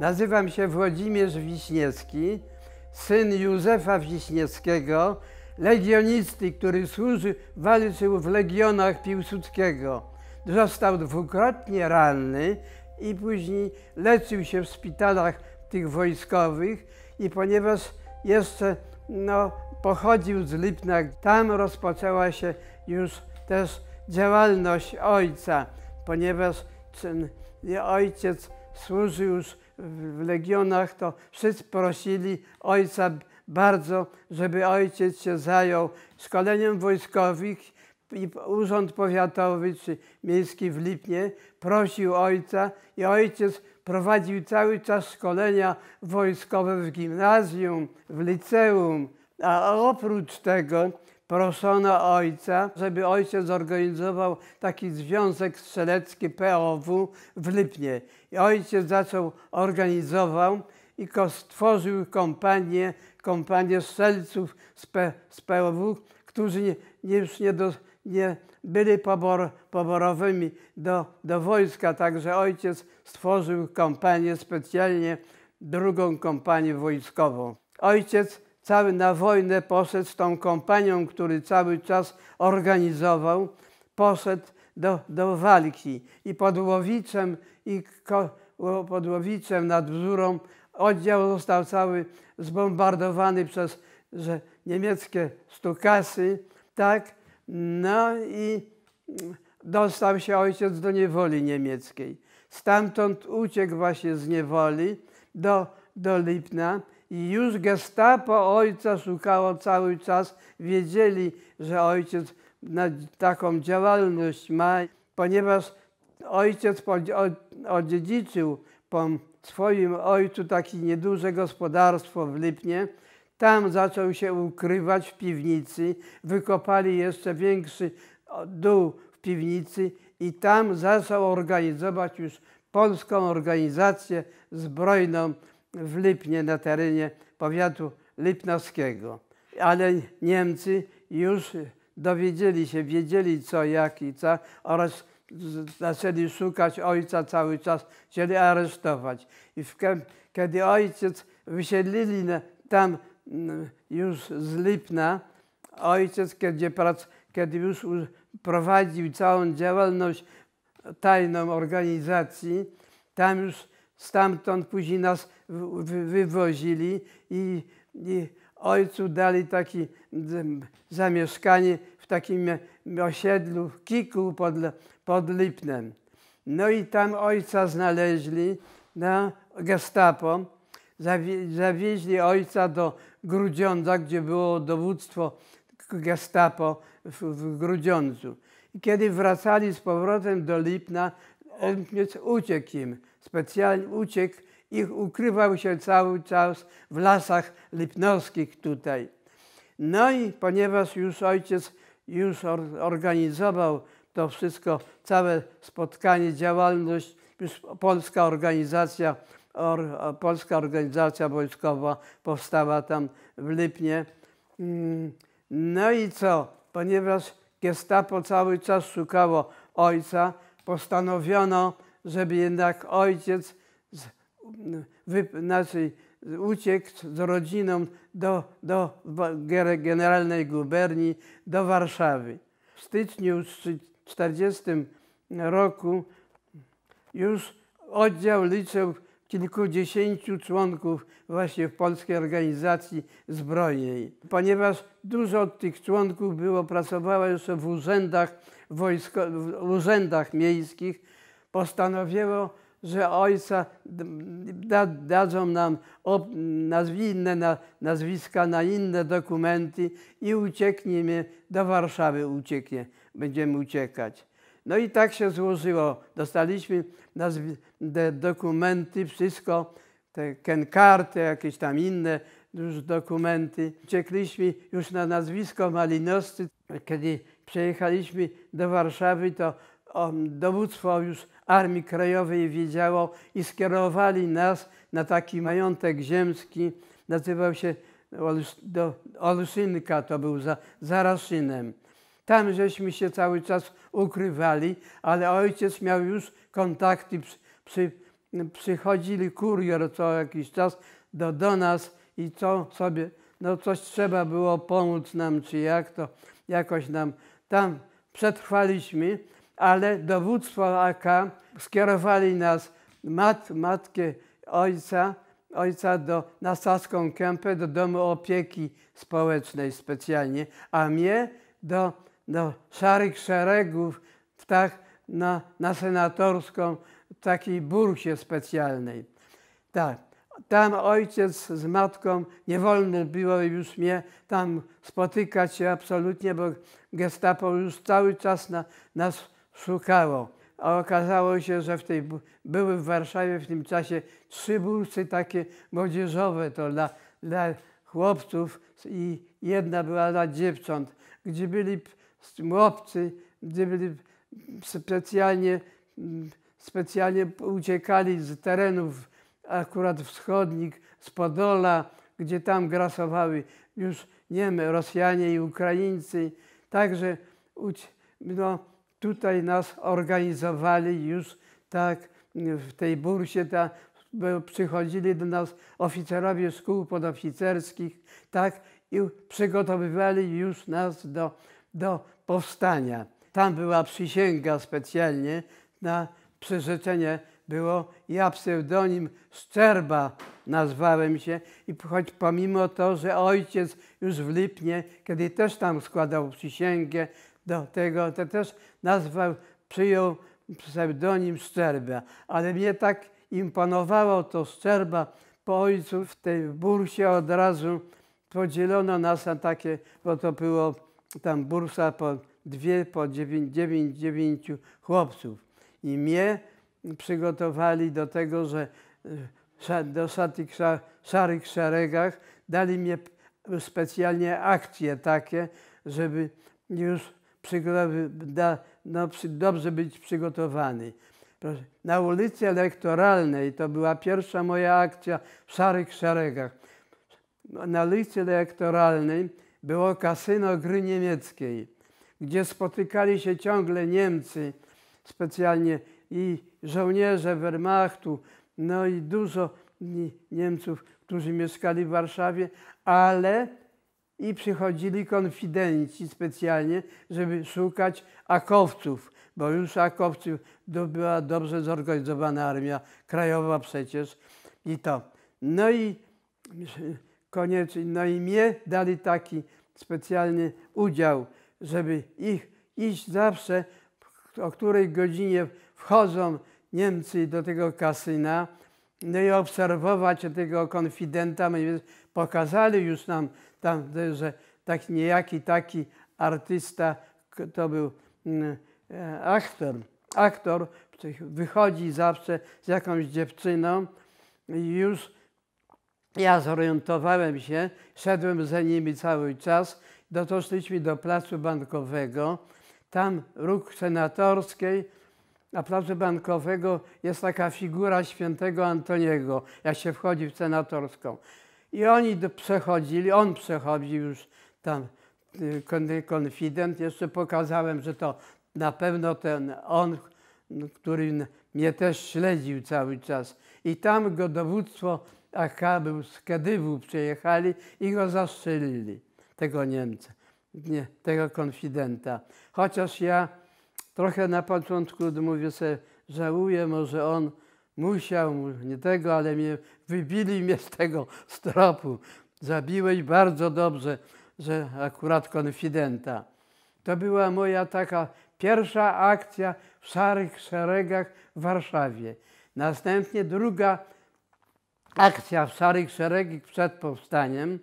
Nazywam się Włodzimierz Wiśniewski, syn Józefa Wiśniewskiego, legionisty, który służy, walczył w legionach Piłsudskiego. Został dwukrotnie ranny i później leczył się w szpitalach tych wojskowych i ponieważ jeszcze no, pochodził z Lipna, tam rozpoczęła się już też działalność ojca, ponieważ ojciec służył już w legionach, to wszyscy prosili ojca bardzo, żeby ojciec się zajął szkoleniem wojskowych i Urząd Powiatowy czy Miejski w Lipnie prosił ojca i ojciec prowadził cały czas szkolenia wojskowe w gimnazjum, w liceum, a oprócz tego proszono ojca, żeby ojciec zorganizował taki związek strzelecki POW w Lipnie. I ojciec zaczął, organizował i stworzył kompanię, kompanię strzelców z, P, z POW, którzy nie, nie już nie, do, nie byli pobor, poborowymi do, do wojska, także ojciec stworzył kompanię specjalnie, drugą kompanię wojskową. Ojciec cały na wojnę poszedł z tą kompanią, który cały czas organizował, poszedł do, do walki i pod Łowiczem, i pod nad Wzórą oddział został cały zbombardowany przez że niemieckie stukasy, tak, no i dostał się ojciec do niewoli niemieckiej. Stamtąd uciekł właśnie z niewoli do, do Lipna, i już gestapo ojca szukało cały czas. Wiedzieli, że ojciec taką działalność ma, ponieważ ojciec odziedziczył po swoim ojcu takie nieduże gospodarstwo w Lipnie. Tam zaczął się ukrywać w piwnicy. Wykopali jeszcze większy dół w piwnicy i tam zaczął organizować już polską organizację zbrojną w Lipnie na terenie powiatu lipnowskiego. Ale Niemcy już dowiedzieli się, wiedzieli co, jak i co oraz zaczęli szukać ojca cały czas, chcieli aresztować. I w, kiedy ojciec wysiedlili tam mm, już z Lipna, ojciec, kiedy, prac, kiedy już prowadził całą działalność tajną organizacji, tam już Stamtąd później nas wywozili i, i ojcu dali takie mm, zamieszkanie w takim osiedlu Kiku pod, pod Lipnem. No i tam ojca znaleźli na gestapo. zawieźli ojca do Grudziądza, gdzie było dowództwo gestapo w, w Grudziądzu. I kiedy wracali z powrotem do Lipna, on uciekł im specjalnie uciekł i ukrywał się cały czas w lasach lipnowskich tutaj. No i ponieważ już ojciec już organizował to wszystko, całe spotkanie, działalność, już polska organizacja, or, polska organizacja wojskowa powstała tam w Lipnie. Mm, no i co? Ponieważ Gestapo cały czas szukało ojca, postanowiono żeby jednak ojciec z, wy, znaczy, uciekł z rodziną do, do generalnej guberni, do Warszawy. W styczniu 1940 roku już oddział liczył kilkudziesięciu członków właśnie w Polskiej Organizacji Zbrojnej. Ponieważ dużo tych członków było, pracowało jeszcze w urzędach, wojsko, w urzędach miejskich, postanowiło, że ojca da, dadzą nam ob, nazwi, inne na, nazwiska na inne dokumenty i uciekniemy do Warszawy, ucieknie, będziemy uciekać. No i tak się złożyło. Dostaliśmy nazwi, de, dokumenty, wszystko, te kenkarty, jakieś tam inne już dokumenty. Uciekliśmy już na nazwisko Malinowscy. Kiedy przejechaliśmy do Warszawy, to o, dowództwo już Armii Krajowej wiedziało i skierowali nas na taki majątek ziemski, nazywał się Olszynka, to był za, za Tam żeśmy się cały czas ukrywali, ale ojciec miał już kontakty, przy, przy, przychodzili kurier co jakiś czas do, do nas i co sobie, no coś trzeba było pomóc nam, czy jak to jakoś nam tam przetrwaliśmy ale dowództwo AK skierowali nas, mat, matkę ojca, ojca do, na Saską Kępę, do domu opieki społecznej specjalnie, a mnie do, do szarych szeregów, tak na, na senatorską, w takiej bursie specjalnej. Tak. Tam ojciec z matką, nie wolno było już mnie tam spotykać się absolutnie, bo gestapo już cały czas na, nas szukało. A okazało się, że w tej, były w Warszawie w tym czasie trzy bursy takie młodzieżowe, to dla, dla chłopców i jedna była dla dziewcząt, gdzie byli chłopcy, gdzie byli specjalnie, specjalnie uciekali z terenów akurat wschodnich, z Podola, gdzie tam grasowały już Niemy, Rosjanie i Ukraińcy. Także no, tutaj nas organizowali już tak w tej bursie, ta, przychodzili do nas oficerowie szkół podoficerskich, tak i przygotowywali już nas do, do powstania. Tam była przysięga specjalnie na przyrzeczenie było, ja pseudonim Szczerba nazwałem się i choć pomimo to, że ojciec już w Lipnie, kiedy też tam składał przysięgę, do tego, to też nazwał, przyjął pseudonim Szczerba, ale mnie tak imponowało to Szczerba, po ojcu w tej bursie od razu podzielono nas na takie, bo to było tam bursa po dwie, po dziewięć, dziewięć, dziewięciu chłopców. I mnie przygotowali do tego, że e, do szaty, szarych szeregach dali mnie specjalnie akcje takie, żeby już da, no, dobrze być przygotowany. Proszę, na ulicy Elektoralnej, to była pierwsza moja akcja w szarych szeregach, no, na ulicy Elektoralnej było kasyno gry niemieckiej, gdzie spotykali się ciągle Niemcy, specjalnie i żołnierze Wehrmachtu, no i dużo Niemców, którzy mieszkali w Warszawie, ale i przychodzili konfidenci specjalnie, żeby szukać akowców, bo już akowców była dobrze zorganizowana armia krajowa przecież i to. No i koniecznie, no i mnie dali taki specjalny udział, żeby ich iść zawsze, o której godzinie wchodzą Niemcy do tego kasyna, no i obserwować tego konfidenta. Pokazali już nam tam, że tak niejaki taki artysta, to był mm, e, aktor, aktor wychodzi zawsze z jakąś dziewczyną i już ja zorientowałem się, szedłem za nimi cały czas, dotoczyliśmy do placu bankowego, tam róg senatorskiej, na placu bankowego jest taka figura świętego Antoniego, jak się wchodzi w senatorską. I oni przechodzili, on przechodził już tam, y, konfident, jeszcze pokazałem, że to na pewno ten on, który mnie też śledził cały czas. I tam go dowództwo AK był z Kedywu, przyjechali i go zastrzelili, tego Niemca, nie, tego konfidenta. Chociaż ja trochę na początku mówię sobie, żałuję, może on Musiał, nie tego, ale mnie, wybili mnie z tego stropu. Zabiłeś bardzo dobrze, że akurat konfidenta. To była moja taka pierwsza akcja w szarych szeregach w Warszawie. Następnie druga akcja w szarych szeregach przed powstaniem.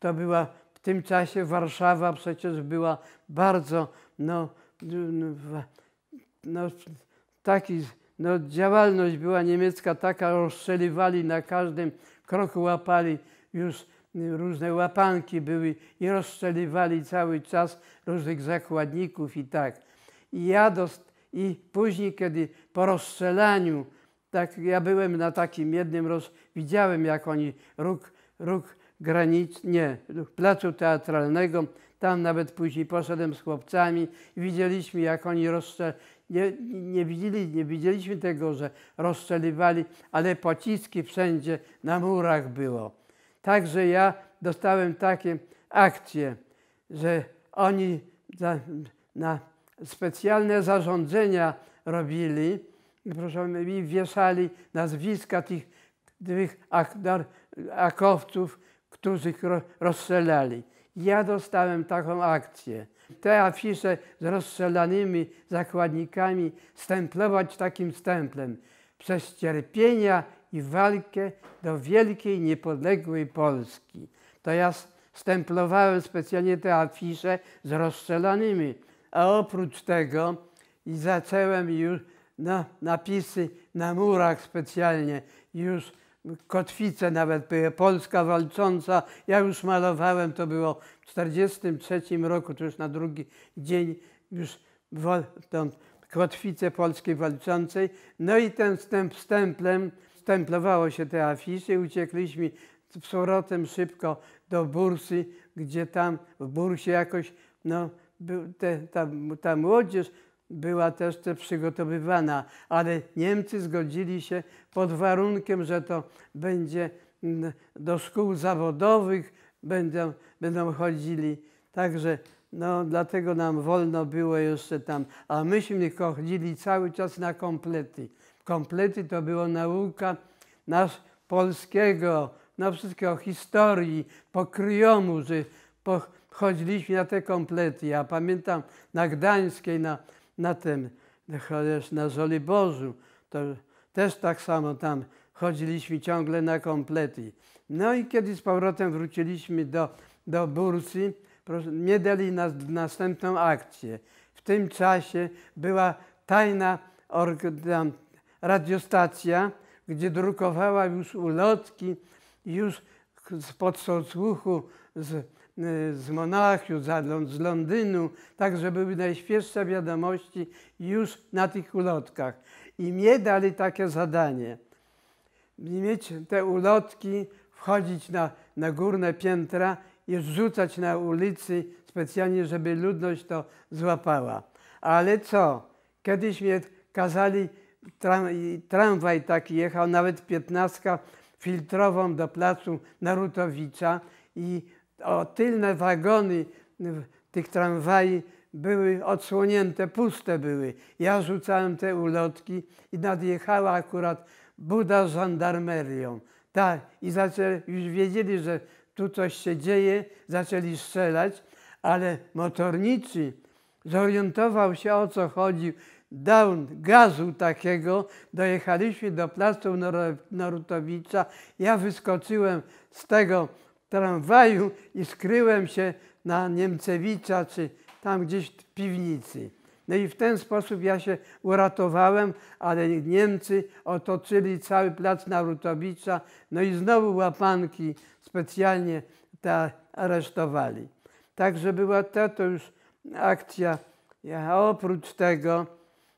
To była w tym czasie Warszawa przecież była bardzo, no, no, no taki no, działalność była niemiecka taka, rozstrzeliwali na każdym kroku, łapali już różne łapanki były i rozstrzeliwali cały czas różnych zakładników i tak. I ja dost, i później, kiedy po rozstrzelaniu, tak ja byłem na takim jednym, roz, widziałem jak oni róg, róg graniczny, nie, placu teatralnego, tam nawet później poszedłem z chłopcami i widzieliśmy jak oni rozstrzelali nie, nie, widzieli, nie widzieliśmy tego, że rozstrzeliwali, ale pociski wszędzie na murach było. Także ja dostałem takie akcje, że oni za, na specjalne zarządzenia robili, proszę, i wieszali nazwiska tych, dwóch ak, akowców, którzy rozstrzelali. Ja dostałem taką akcję te afisze z rozstrzelanymi zakładnikami stemplować takim stemplem przez cierpienia i walkę do wielkiej, niepodległej Polski. To ja stemplowałem specjalnie te afisze z rozstrzelanymi, a oprócz tego i zacząłem już no, napisy na murach specjalnie, już kotwice nawet były, Polska walcząca. Ja już malowałem, to było w 1943 roku, to już na drugi dzień już tą kotwicę Polskiej walczącej. No i ten wstęp stemplem, stemplowało się te afisze, uciekliśmy z powrotem szybko do Bursy, gdzie tam w Bursie jakoś, no, ta, ta młodzież była też te przygotowywana, ale Niemcy zgodzili się pod warunkiem, że to będzie mm, do szkół zawodowych, będą, będą chodzili. Także no, dlatego nam wolno było jeszcze tam. A myśmy chodzili cały czas na komplety. Komplety to była nauka nasz polskiego, no wszystkiego historii, pokryjomu, że chodziliśmy na te komplety. Ja pamiętam na Gdańskiej, na na tym, chociaż na Bożu, to też tak samo tam chodziliśmy ciągle na komplety. No i kiedy z powrotem wróciliśmy do, do Bursi, nie dali nas następną akcję. W tym czasie była tajna radiostacja, gdzie drukowała już ulotki, już spod podsłuchu z Y, z Monachium, z Londynu, tak żeby były najświeższe wiadomości już na tych ulotkach. I mnie dali takie zadanie. Mieć te ulotki, wchodzić na, na górne piętra i rzucać na ulicy specjalnie, żeby ludność to złapała. Ale co? Kiedyś mnie kazali, tram, tramwaj taki jechał, nawet piętnastka filtrową do placu Narutowicza i o tylne wagony tych tramwaji były odsłonięte, puste były. Ja rzucałem te ulotki i nadjechała akurat Buda z żandarmerią. Tak, i zaczęli już wiedzieli, że tu coś się dzieje, zaczęli strzelać, ale motorniczy zorientował się o co chodzi, dał gazu takiego, dojechaliśmy do placu Narutowicza, ja wyskoczyłem z tego tramwaju i skryłem się na Niemcewicza czy tam gdzieś w piwnicy. No i w ten sposób ja się uratowałem, ale Niemcy otoczyli cały plac Narutowicza, no i znowu łapanki specjalnie te aresztowali. Także była to, to już akcja. A oprócz tego,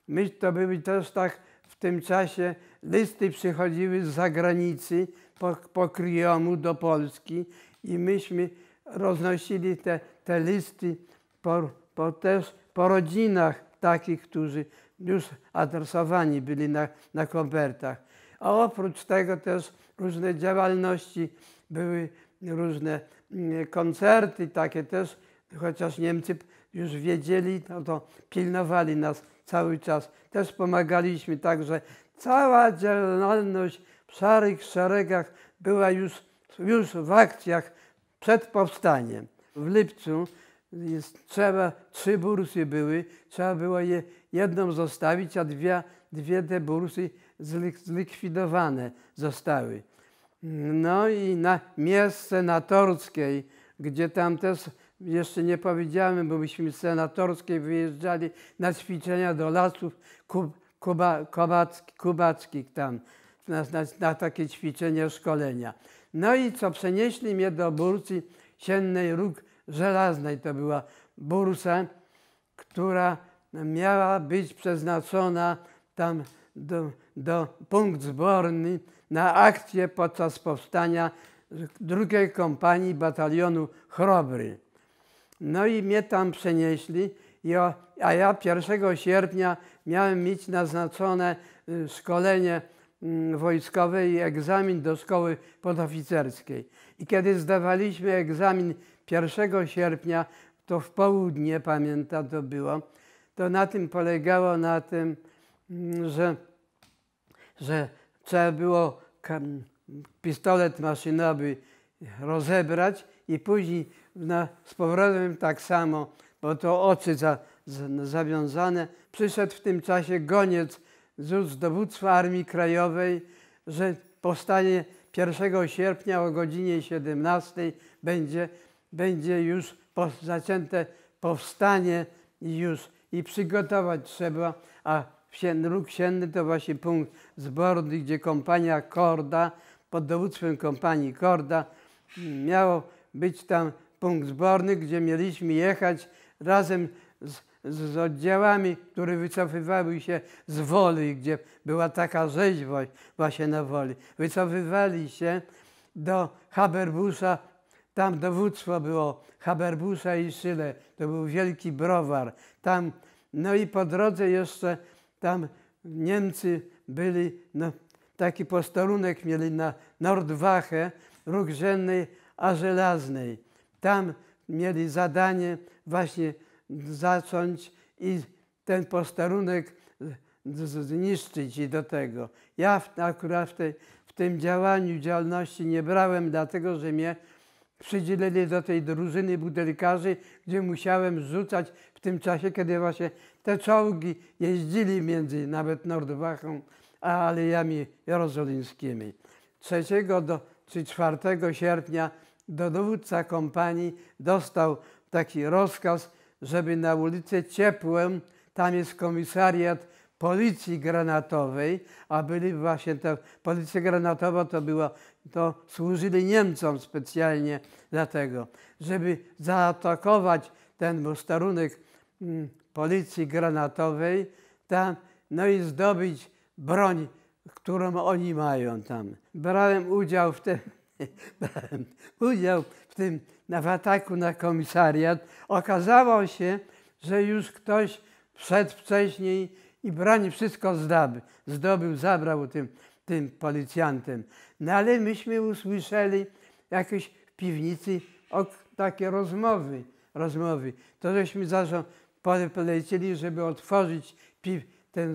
my to były też tak w tym czasie, listy przychodziły z zagranicy, po, po kryjomu do Polski i myśmy roznosili te, te listy po, po, też po rodzinach takich, którzy już adresowani byli na, na kopertach. A oprócz tego też różne działalności, były różne mm, koncerty takie też, chociaż Niemcy już wiedzieli, no to pilnowali nas cały czas. Też pomagaliśmy, także cała działalność w szarych szeregach była już, już w akcjach przed powstaniem. W lipcu jest, trzeba, trzy bursy były, trzeba było je jedną zostawić, a dwie, dwie te bursy zlikwidowane zostały. No i na miejsce natorskie, gdzie tam też jeszcze nie powiedziałem, bo myśmy z senatorskiej wyjeżdżali na ćwiczenia do lasów kub, kuba, kubackich tam na, na, na takie ćwiczenia, szkolenia. No i co, przenieśli mnie do burcy siennej róg żelaznej. To była bursa, która miała być przeznaczona tam do, do punkt zborny na akcję podczas powstania drugiej kompanii batalionu Chrobry. No i mnie tam przenieśli, a ja 1 sierpnia miałem mieć naznaczone y, szkolenie Mm, wojskowej i egzamin do szkoły podoficerskiej. I kiedy zdawaliśmy egzamin 1 sierpnia, to w południe, pamiętam, to było, to na tym polegało, na tym, mm, że, że trzeba było pistolet maszynowy rozebrać i później na, z powrotem tak samo, bo to oczy za, za, zawiązane. Przyszedł w tym czasie goniec z dowództwa Armii Krajowej, że powstanie 1 sierpnia o godzinie 17 będzie, będzie już po, zaczęte powstanie już i przygotować trzeba, a Róg Sienny to właśnie punkt zborny, gdzie kompania Korda pod dowództwem kompanii Korda miało być tam punkt zborny, gdzie mieliśmy jechać razem z z, oddziałami, które wycofywały się z woli, gdzie była taka rzeźwość właśnie na woli. Wycofywali się do Haberbusa, tam dowództwo było Haberbusa i Szyle, to był wielki browar. Tam, no i po drodze jeszcze tam Niemcy byli, no, taki posterunek mieli na Nordwachę, róg rzędnej, a żelaznej. Tam mieli zadanie właśnie zacząć i ten posterunek zniszczyć i do tego. Ja w, akurat w, tej, w tym działaniu działalności nie brałem, dlatego że mnie przydzielili do tej drużyny budelkarzy, gdzie musiałem rzucać w tym czasie, kiedy właśnie te czołgi jeździli między nawet Nordwachą a Alejami Jerozolimskimi. 3 do, czy 4 sierpnia dowódca kompanii dostał taki rozkaz, żeby na ulicę ciepłem, tam jest komisariat Policji Granatowej, a byli właśnie ta Policja Granatowa to była, to służyli Niemcom specjalnie dlatego, żeby zaatakować ten posterunek mm, Policji Granatowej, tam, no i zdobyć broń, którą oni mają tam. Brałem udział w tym, brałem udział tym na, w ataku na komisariat, okazało się, że już ktoś wszedł wcześniej i broń wszystko zdobył, zdobył zabrał tym, tym policjantem. No ale myśmy usłyszeli jakieś w piwnicy takie rozmowy, rozmowy. To żeśmy zaraz polecieli, żeby otworzyć piw, tę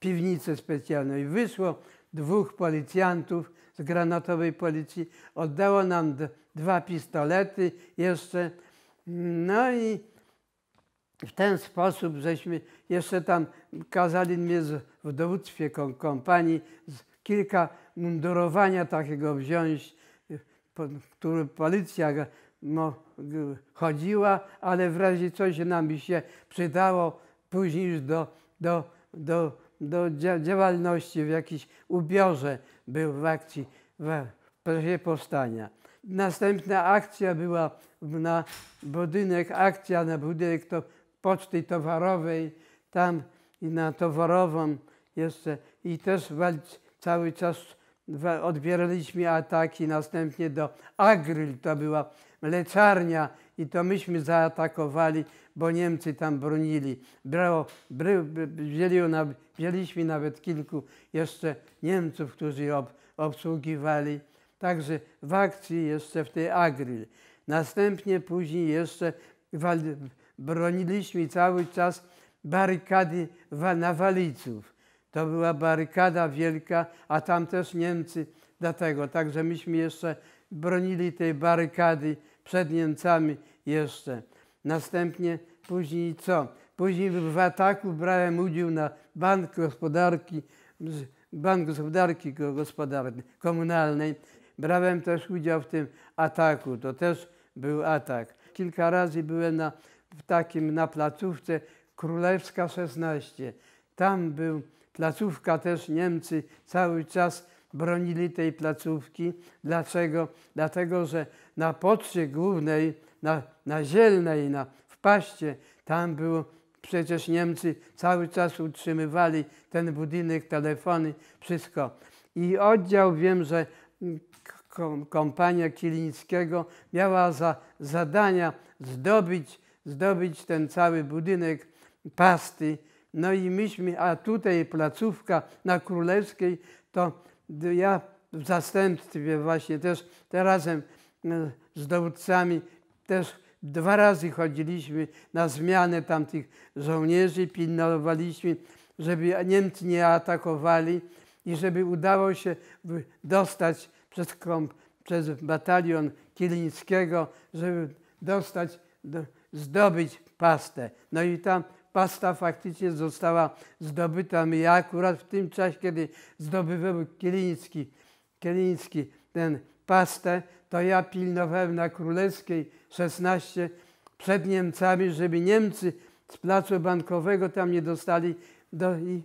piwnicę specjalną i wyszło dwóch policjantów z granatowej policji, oddało nam dwa pistolety jeszcze. No i w ten sposób żeśmy jeszcze tam kazali mnie w dowództwie kompanii kilka mundurowania takiego wziąć, po, który policja chodziła, ale w razie coś nam się przydało później już do, do, do, do działalności w jakiś ubiorze był w akcji w czasie powstania. Następna akcja była na budynek, akcja na budynek to poczty towarowej, tam i na towarową jeszcze i też cały czas odbieraliśmy ataki, następnie do Agryl, to była mleczarnia i to myśmy zaatakowali, bo Niemcy tam bronili. Brało, bry, wzięli, wzięliśmy nawet kilku jeszcze Niemców, którzy ob, obsługiwali Także w akcji jeszcze w tej Agril. Następnie później jeszcze broniliśmy cały czas barykady na Waliców. To była barykada wielka, a tam też Niemcy dlatego. Także myśmy jeszcze bronili tej barykady przed Niemcami jeszcze. Następnie później co? Później w ataku brałem udział na Bank Gospodarki, Bank Gospodarki Komunalnej Brałem też udział w tym ataku, to też był atak. Kilka razy byłem na, w takim na placówce Królewska 16. Tam był placówka też Niemcy cały czas bronili tej placówki. Dlaczego? Dlatego, że na poczcie głównej, na, na zielnej, na, w paście, tam było przecież Niemcy cały czas utrzymywali ten budynek, telefony, wszystko. I oddział wiem, że kompania Kilińskiego miała za zadania zdobyć, zdobyć ten cały budynek pasty. No i myśmy, a tutaj placówka na Królewskiej, to ja w zastępstwie właśnie też te razem e, z dowódcami też dwa razy chodziliśmy na zmianę tamtych żołnierzy, pilnowaliśmy, żeby Niemcy nie atakowali i żeby udało się dostać przez przez batalion Kielińskiego, żeby dostać, do, zdobyć pastę. No i ta pasta faktycznie została zdobyta. Ja akurat w tym czasie, kiedy zdobywał Kieliński, Kiliński ten pastę, to ja pilnowałem na Królewskiej 16 przed Niemcami, żeby Niemcy z placu bankowego tam nie dostali, do, i,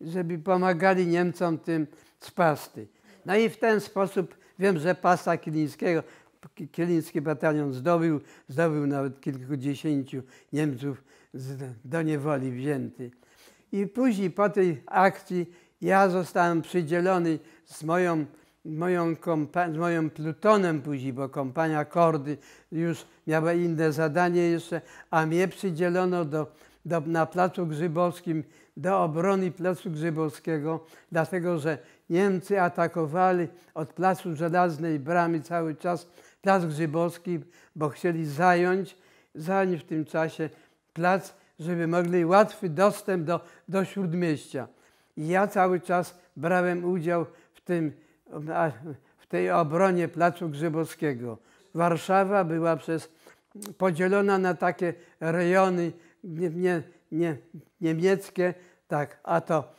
żeby pomagali Niemcom tym z pasty. No i w ten sposób wiem, że pasa Kilińskiego, Kieliński batalion zdobył, zdobył nawet kilkudziesięciu Niemców do niewoli wzięty. I później po tej akcji ja zostałem przydzielony z moją, moją, z moją plutonem później, bo kompania Kordy już miała inne zadanie jeszcze, a mnie przydzielono do, do, na Placu Grzybowskim do obrony Placu Grzybowskiego, dlatego że Niemcy atakowali od Placu Żelaznej Bramy cały czas Plac Grzybowski, bo chcieli zająć, zająć w tym czasie plac, żeby mogli łatwy dostęp do, do Śródmieścia. I ja cały czas brałem udział w, tym, w tej obronie Placu Grzybowskiego. Warszawa była przez, podzielona na takie rejony nie, nie, nie, niemieckie, tak, a to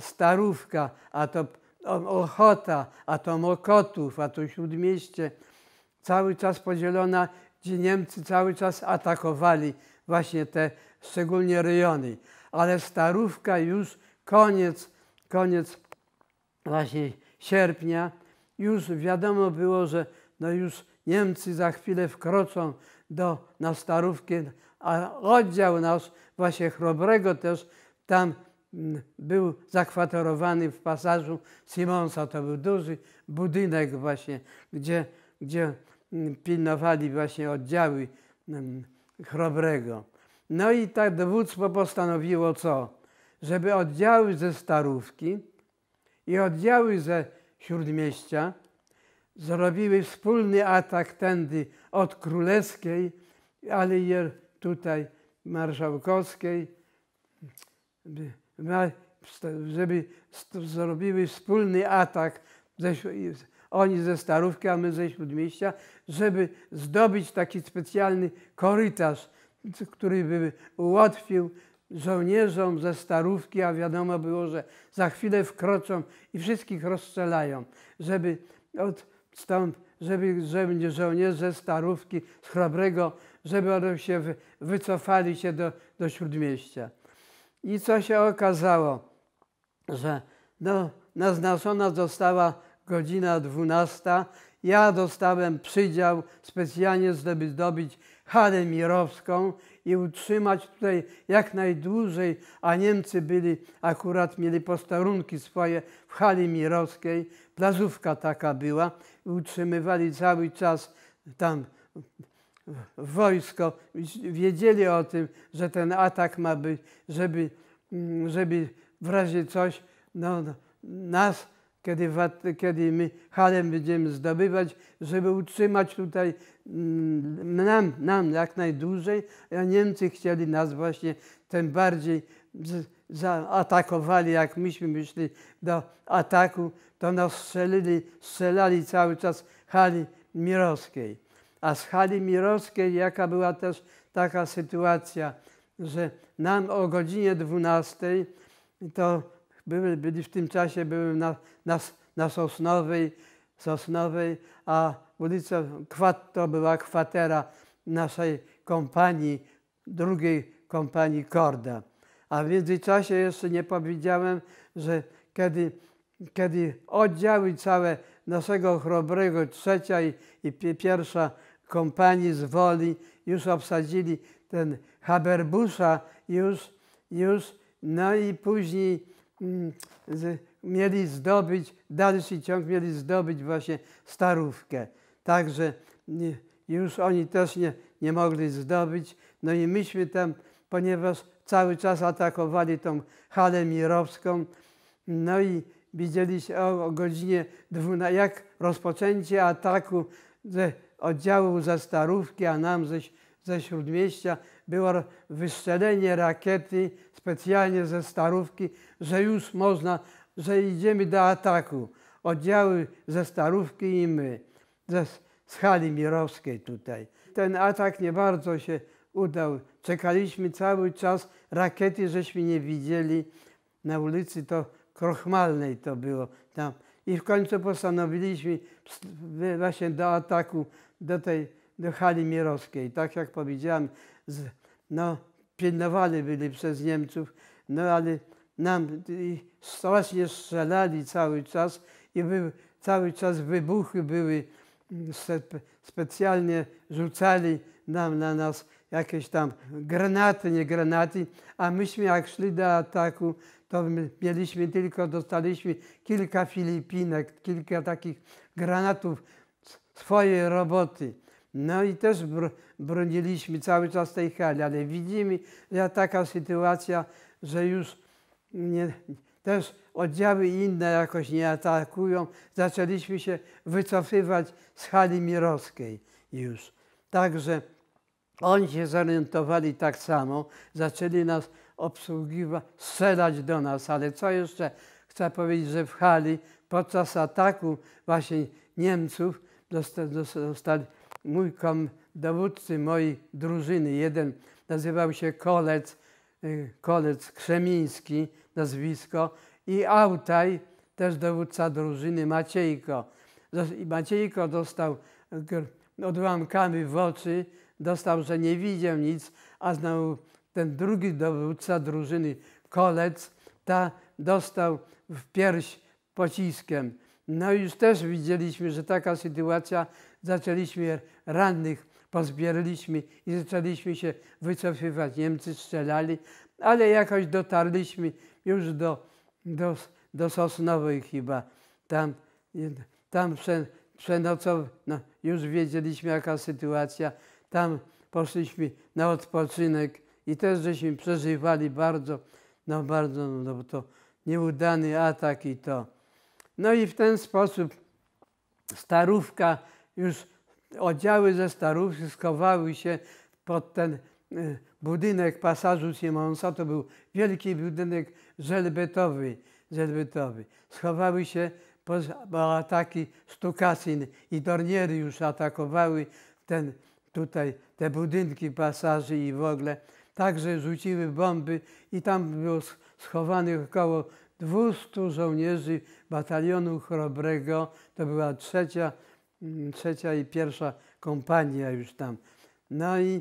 Starówka, a to Ochota, a to Mokotów, a to Śródmieście, cały czas podzielona, gdzie Niemcy cały czas atakowali właśnie te szczególnie rejony. Ale Starówka już koniec, koniec właśnie sierpnia, już wiadomo było, że no już Niemcy za chwilę wkroczą do, na Starówkę, a oddział nasz właśnie Chrobrego też tam Mm, był zakwaterowany w pasażu Simonsa. To był duży budynek właśnie, gdzie, gdzie mm, pilnowali właśnie oddziały mm, Chrobrego. No i tak dowództwo postanowiło co? Żeby oddziały ze Starówki i oddziały ze Śródmieścia zrobiły wspólny atak tędy od Królewskiej, ale i tutaj marszałkowskiej, żeby zrobiły wspólny atak, oni ze Starówki, a my ze Śródmieścia, żeby zdobyć taki specjalny korytarz, który by ułatwił żołnierzom ze Starówki, a wiadomo było, że za chwilę wkroczą i wszystkich rozstrzelają, żeby od stąd, żeby, żeby żołnierze ze Starówki, z Chrobrego, żeby się wycofali się do, do Śródmieścia. I co się okazało? Że no, naznaczona została godzina 12. Ja dostałem przydział specjalnie, żeby zdobyć halę Mirowską i utrzymać tutaj jak najdłużej, a Niemcy byli, akurat mieli posterunki swoje w Hali Mirowskiej, plazówka taka była, utrzymywali cały czas tam wojsko, wiedzieli o tym, że ten atak ma być, żeby, mm, żeby w razie coś no, nas, kiedy, kiedy my halem będziemy zdobywać, żeby utrzymać tutaj mm, nam, nam jak najdłużej, a Niemcy chcieli nas właśnie tym bardziej zaatakowali, jak myśmy myśli do ataku, to nas strzelili, strzelali cały czas hali mirowskiej. A z hali mirowskiej jaka była też taka sytuacja, że nam o godzinie 12 to byli, byli w tym czasie byłem na, na, na Sosnowej, Sosnowej, a ulica Kwatto była kwatera naszej kompanii, drugiej kompanii Korda. A w międzyczasie jeszcze nie powiedziałem, że kiedy, kiedy oddziały całe naszego chrobrego trzecia i, i pierwsza kompanii z Woli, już obsadzili ten Haberbusza, już, już, no i później mm, z, mieli zdobyć, dalszy ciąg mieli zdobyć właśnie Starówkę. Także nie, y, już oni też nie, nie mogli zdobyć. No i myśmy tam, ponieważ cały czas atakowali tą halę mirowską, no i widzieliście o, o godzinie 12, jak rozpoczęcie ataku, że oddziału ze Starówki, a nam ze, ze Śródmieścia było wystrzelenie rakiety specjalnie ze Starówki, że już można, że idziemy do ataku. Oddziały ze Starówki i my, ze, z hali mirowskiej tutaj. Ten atak nie bardzo się udał. Czekaliśmy cały czas, rakiety żeśmy nie widzieli. Na ulicy to Krochmalnej to było tam. I w końcu postanowiliśmy właśnie do ataku do tej do hali Tak jak powiedziałem, z, no, pilnowali byli przez Niemców, no ale nam strasznie strzelali cały czas i był, cały czas wybuchy były, mm, spe, specjalnie rzucali nam na nas jakieś tam granaty, nie granaty, a myśmy jak szli do ataku, to mieliśmy tylko, dostaliśmy kilka Filipinek, kilka takich granatów Twojej roboty. No i też br broniliśmy cały czas tej hali, ale widzimy, że taka sytuacja, że już nie, też oddziały inne jakoś nie atakują. Zaczęliśmy się wycofywać z hali mirowskiej już. Także oni się zorientowali tak samo, zaczęli nas obsługiwać, strzelać do nas, ale co jeszcze chcę powiedzieć, że w hali podczas ataku właśnie Niemców został mój kom, dowódcy mojej drużyny. Jeden nazywał się Kolec, y, Kolec Krzemiński, nazwisko, i Autaj, też dowódca drużyny Maciejko. Maciejko dostał odłamkami w oczy, dostał, że nie widział nic, a znał ten drugi dowódca drużyny Kolec, ta dostał w pierś pociskiem. No już też widzieliśmy, że taka sytuacja, zaczęliśmy rannych, pozbieraliśmy i zaczęliśmy się wycofywać. Niemcy strzelali, ale jakoś dotarliśmy już do, do, do Sosnowej chyba. Tam, tam prze, no, już wiedzieliśmy jaka sytuacja. Tam poszliśmy na odpoczynek i też żeśmy przeżywali bardzo, no bardzo, no, no bo to nieudany atak i to. No i w ten sposób starówka, już oddziały ze starówki schowały się pod ten y, budynek pasażu Simonsa, to był wielki budynek żelbetowy, żelbetowy. Schowały się bo ataki Stukasin i Dorniery już atakowały ten, tutaj te budynki pasaży i w ogóle. Także rzuciły bomby i tam było schowanych około 200 żołnierzy batalionu chrobrego, to była trzecia, mm, trzecia i pierwsza kompania już tam. No i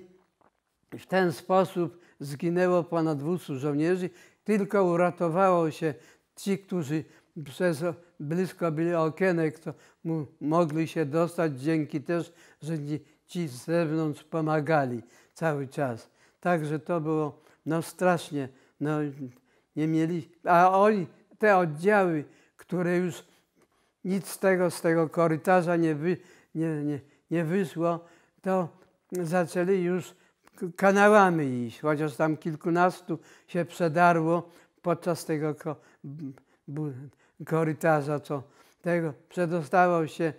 w ten sposób zginęło ponad 200 żołnierzy, tylko uratowało się ci, którzy przez blisko byli okienek, to mogli się dostać dzięki też, że ci z zewnątrz pomagali cały czas. Także to było no strasznie, no nie mieli, a oni, te oddziały, które już nic z tego, z tego korytarza nie, wy, nie, nie, nie wyszło, to zaczęli już kanałami iść, chociaż tam kilkunastu się przedarło podczas tego ko, korytarza, co tego przedostawał się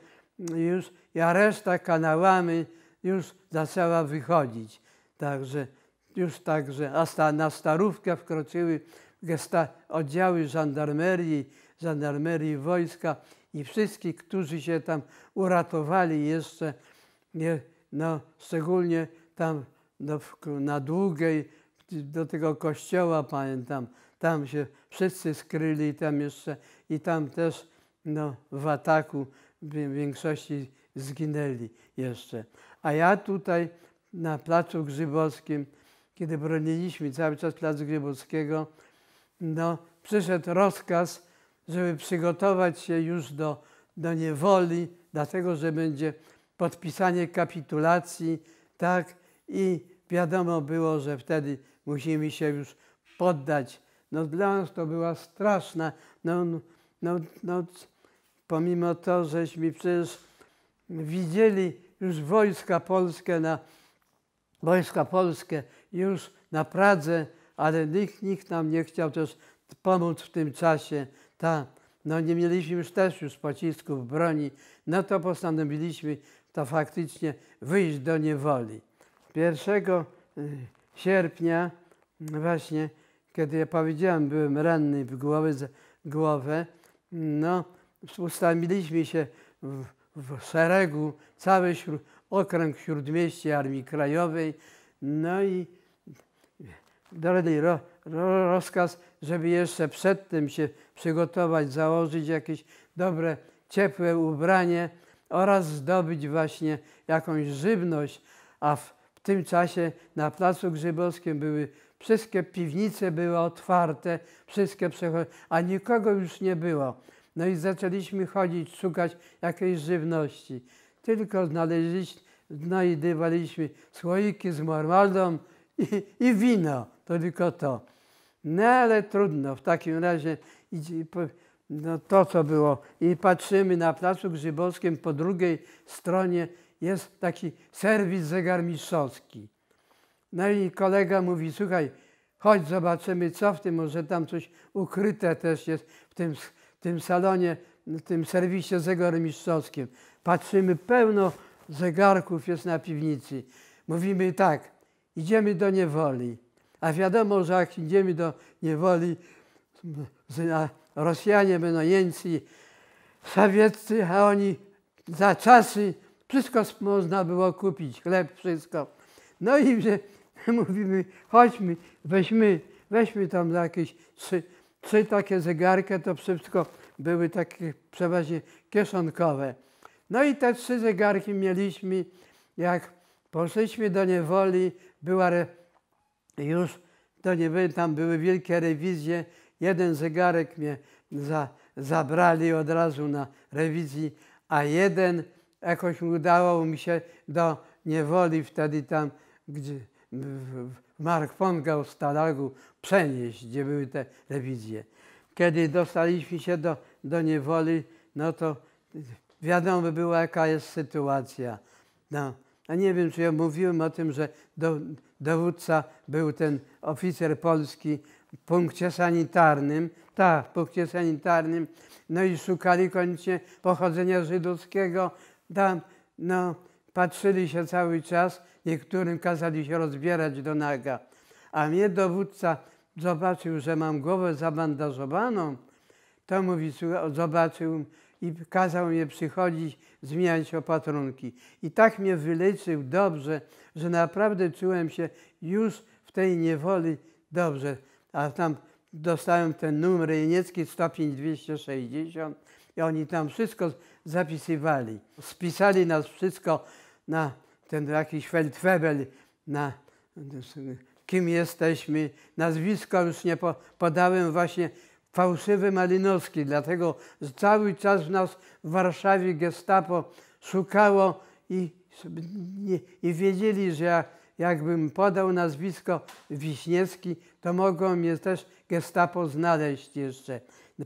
już, a reszta kanałami już zaczęła wychodzić. Także już także, a sta, na starówkę wkroczyły gesta, oddziały żandarmerii, żandarmerii wojska i wszystkich, którzy się tam uratowali jeszcze, nie, no, szczególnie tam no, na długiej, do tego kościoła, pamiętam, tam się wszyscy skryli tam jeszcze i tam też no, w ataku w większości zginęli jeszcze. A ja tutaj na Placu Grzybowskim, kiedy broniliśmy cały czas Plac Grzybowskiego, no, przyszedł rozkaz, żeby przygotować się już do, do niewoli, dlatego że będzie podpisanie kapitulacji, tak? I wiadomo było, że wtedy musimy się już poddać. No dla nas to była straszna, no, no, no pomimo to, żeśmy przecież widzieli już wojska polskie na, wojska polskie już na Pradze, ale nikt, nikt nam nie chciał też pomóc w tym czasie. Ta, no nie mieliśmy już też już pocisków, broni, no to postanowiliśmy to faktycznie wyjść do niewoli. 1 y, sierpnia no właśnie, kiedy ja powiedziałem, byłem ranny w głowę, głowę no ustamiliśmy się w, w szeregu, cały śród, okręg Śródmieści Armii Krajowej, no i dali ro, ro, rozkaz, żeby jeszcze przed tym się przygotować, założyć jakieś dobre, ciepłe ubranie oraz zdobyć właśnie jakąś żywność, a w, w tym czasie na Placu Grzybowskim były wszystkie piwnice były otwarte, wszystkie a nikogo już nie było. No i zaczęliśmy chodzić, szukać jakiejś żywności. Tylko znaleźliśmy, znajdywaliśmy słoiki z marmaldą, i, i wino, to tylko to. No ale trudno, w takim razie no, to, co było. I patrzymy na Placu Grzybowskim, po drugiej stronie jest taki serwis zegarmistrzowski. No i kolega mówi, słuchaj, chodź zobaczymy, co w tym, może tam coś ukryte też jest w tym, w tym salonie, w tym serwisie zegarmistrzowskim. Patrzymy, pełno zegarków jest na piwnicy. Mówimy tak, idziemy do niewoli. A wiadomo, że jak idziemy do niewoli, Rosjanie będą Jeńcy, Sowieccy, a oni za czasy wszystko można było kupić, chleb, wszystko. No i że mówimy, chodźmy, weźmy, weźmy tam jakieś trzy, trzy takie zegarki, to wszystko były takie przeważnie kieszonkowe. No i te trzy zegarki mieliśmy, jak Poszliśmy do niewoli, była już do niewoli, tam były wielkie rewizje. Jeden zegarek mnie za, zabrali od razu na rewizji, a jeden jakoś udało mi się do niewoli wtedy tam, gdzie w Markpongał z Talagu przenieść, gdzie były te rewizje. Kiedy dostaliśmy się do, do niewoli, no to wiadomo była jaka jest sytuacja. No, a nie wiem, czy ja mówiłem o tym, że do, dowódca był ten oficer polski w punkcie sanitarnym. Tak, w punkcie sanitarnym. No i szukali koniecznie pochodzenia żydowskiego. Tam, no, patrzyli się cały czas. Niektórym kazali się rozbierać do naga. A mnie dowódca zobaczył, że mam głowę zabandażowaną, to mówi, zobaczył i kazał mnie przychodzić, zmieniać opatrunki. I tak mnie wyleczył dobrze, że naprawdę czułem się już w tej niewoli dobrze. A tam dostałem ten numer jeniecki 105 260 i oni tam wszystko zapisywali. Spisali nas wszystko na ten jakiś feldfebel, na kim jesteśmy. Nazwisko już nie podałem właśnie fałszywy Malinowski. Dlatego cały czas w nas w Warszawie gestapo szukało i, i wiedzieli, że ja, jakbym podał nazwisko Wiśniewski, to mogą mnie też gestapo znaleźć jeszcze.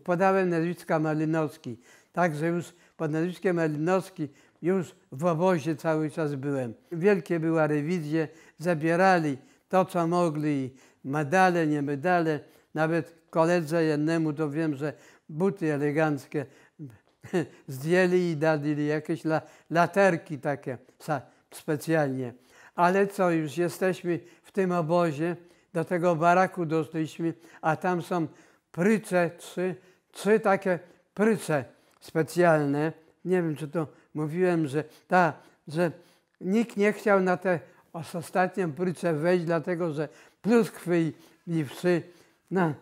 Podałem nazwiska Malinowski. Także już pod nazwiskiem Malinowski już w obozie cały czas byłem. Wielkie była rewizje, zabierali to, co mogli, medale, nie medale. Nawet koledze jednemu to wiem, że buty eleganckie zdjęli i dali jakieś la, laterki takie specjalnie. Ale co, już jesteśmy w tym obozie, do tego baraku doszliśmy, a tam są pryce, trzy, trzy takie pryce specjalne. Nie wiem, czy to mówiłem, że, ta, że nikt nie chciał na tę ostatnią pryce wejść, dlatego że pluskwy i, i no,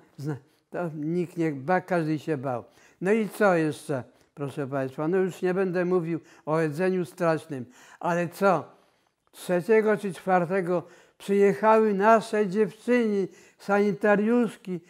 to nikt nie ba, każdy się bał. No i co jeszcze, proszę Państwa? No już nie będę mówił o jedzeniu strasznym, ale co? Trzeciego czy czwartego przyjechały nasze dziewczyny, sanitariuszki,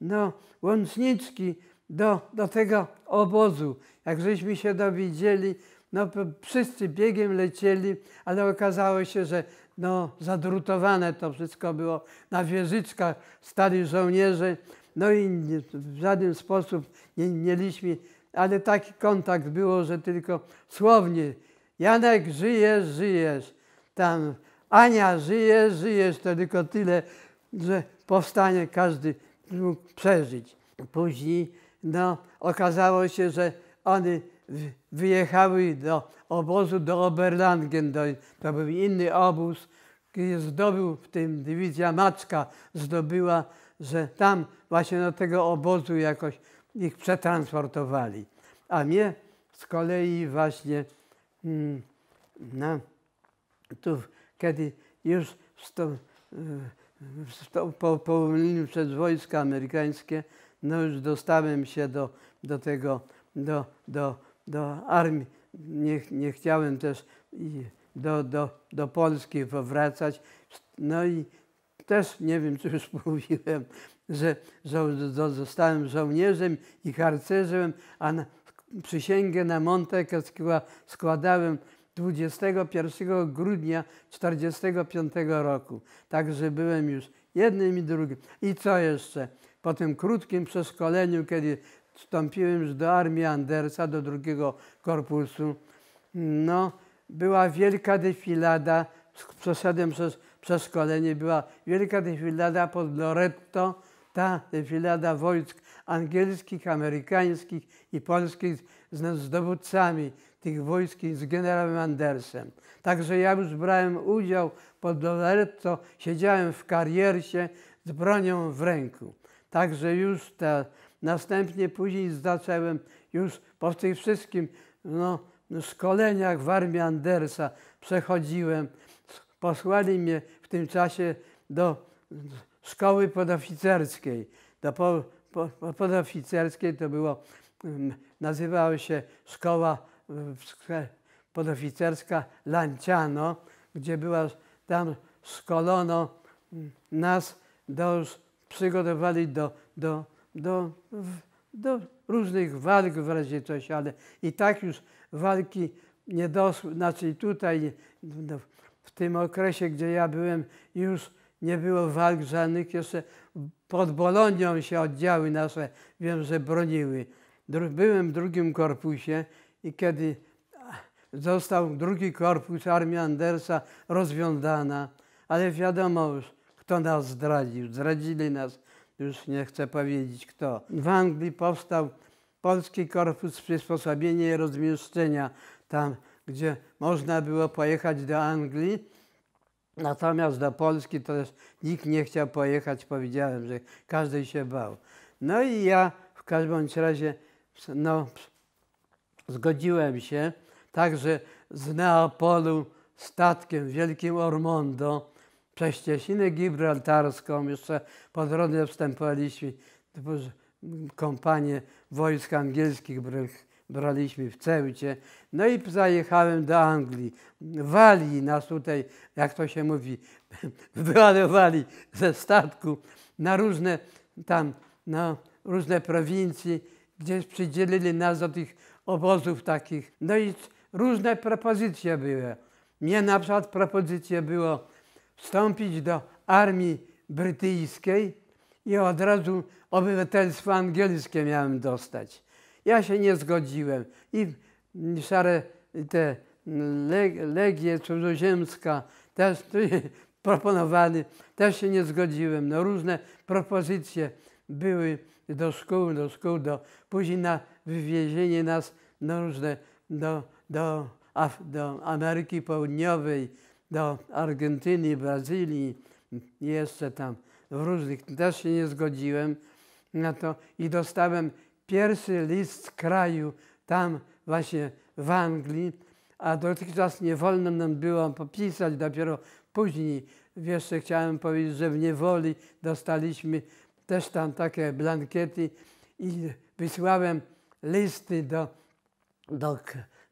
no, łączniczki do, do tego obozu. Jak żeśmy się dowiedzieli, no wszyscy biegiem lecieli, ale okazało się, że no, zadrutowane to wszystko było na wieżyczkach starych żołnierzy. No i w żaden sposób nie mieliśmy, ale taki kontakt było, że tylko słownie Janek, żyjesz, żyjesz. Tam Ania, żyjesz, żyjesz. To tylko tyle, że powstanie każdy mógł przeżyć. Później no, okazało się, że oni wyjechały do obozu do Oberlangen. to był inny obóz, który zdobył, w tym dywizja Maczka zdobyła, że tam właśnie do tego obozu jakoś ich przetransportowali. A mnie z kolei właśnie mm, no, tu, kiedy już sto, sto, po popełnieniu przez wojska amerykańskie, no już dostałem się do, do tego, do, do do armii. Nie, nie chciałem też do, do, do Polski powracać. No i też nie wiem, czy już mówiłem, że zostałem żołnierzem i harcerzem, a na, przysięgę na Monte składałem 21 grudnia 1945 roku. Także byłem już jednym i drugim. I co jeszcze? Po tym krótkim przeszkoleniu, kiedy wstąpiłem do armii Andersa, do drugiego korpusu. No, była wielka defilada, przeszedłem przez przeszkolenie, była wielka defilada pod Loretto, ta defilada wojsk angielskich, amerykańskich i polskich z, z dowódcami tych wojsk z generałem Andersem. Także ja już brałem udział pod Loretto, siedziałem w kariersie z bronią w ręku. Także już ta Następnie później zacząłem już po tych wszystkim no, szkoleniach w armii Andersa przechodziłem. Posłali mnie w tym czasie do szkoły podoficerskiej. Do po, po, podoficerskiej to było, mm, nazywało się szkoła podoficerska Lanciano, gdzie była tam szkolono mm, nas do już przygotowali do, do do, do różnych walk w razie coś, ale i tak już walki nie doszły, znaczy tutaj no, w tym okresie, gdzie ja byłem, już nie było walk żadnych, jeszcze pod Bolonią się oddziały nasze, wiem, że broniły. byłem w drugim korpusie i kiedy został drugi korpus, Armii Andersa rozwiązana, ale wiadomo już, kto nas zdradził. Zdradzili nas już nie chcę powiedzieć kto. W Anglii powstał Polski Korpus Przysposobienia i Rozmieszczenia, tam gdzie można było pojechać do Anglii, natomiast do Polski to też nikt nie chciał pojechać, powiedziałem, że każdy się bał. No i ja w każdym razie no, zgodziłem się, także z Neapolu statkiem, wielkim Ormondo, przez Cieśninę Gibraltarską, jeszcze po drodze wstępowaliśmy, kompanię wojsk angielskich braliśmy w Ceucie. No i zajechałem do Anglii. Wali nas tutaj, jak to się mówi, wywalowali ze statku na różne tam, no, różne prowincje, gdzie przydzielili nas do tych obozów takich. No i różne propozycje były. Mnie na przykład propozycje było wstąpić do armii brytyjskiej i od razu obywatelstwo angielskie miałem dostać. Ja się nie zgodziłem i szare te legie cudzoziemska też proponowali, też się nie zgodziłem. No, różne propozycje były do szkół, do szkół, do, później na wywiezienie nas na no, różne do, do, do Ameryki Południowej, do Argentyny, Brazylii, jeszcze tam w różnych, też się nie zgodziłem na to i dostałem pierwszy list z kraju, tam właśnie w Anglii, a dotychczas nie wolno nam było popisać, dopiero później jeszcze chciałem powiedzieć, że w niewoli dostaliśmy też tam takie blankiety i wysłałem listy do, do,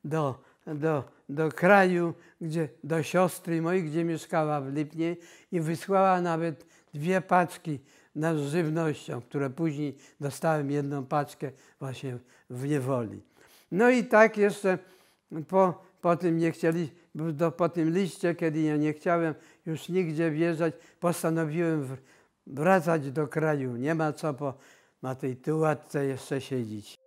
do do, do kraju, gdzie, do siostry mojej, gdzie mieszkała w Lipnie i wysłała nawet dwie paczki nas z żywnością, które później dostałem jedną paczkę właśnie w niewoli. No i tak jeszcze po, po tym nie chcieli, do, po tym liście, kiedy ja nie chciałem już nigdzie wjeżdżać, postanowiłem wracać do kraju. Nie ma co po na tej tułatce jeszcze siedzieć.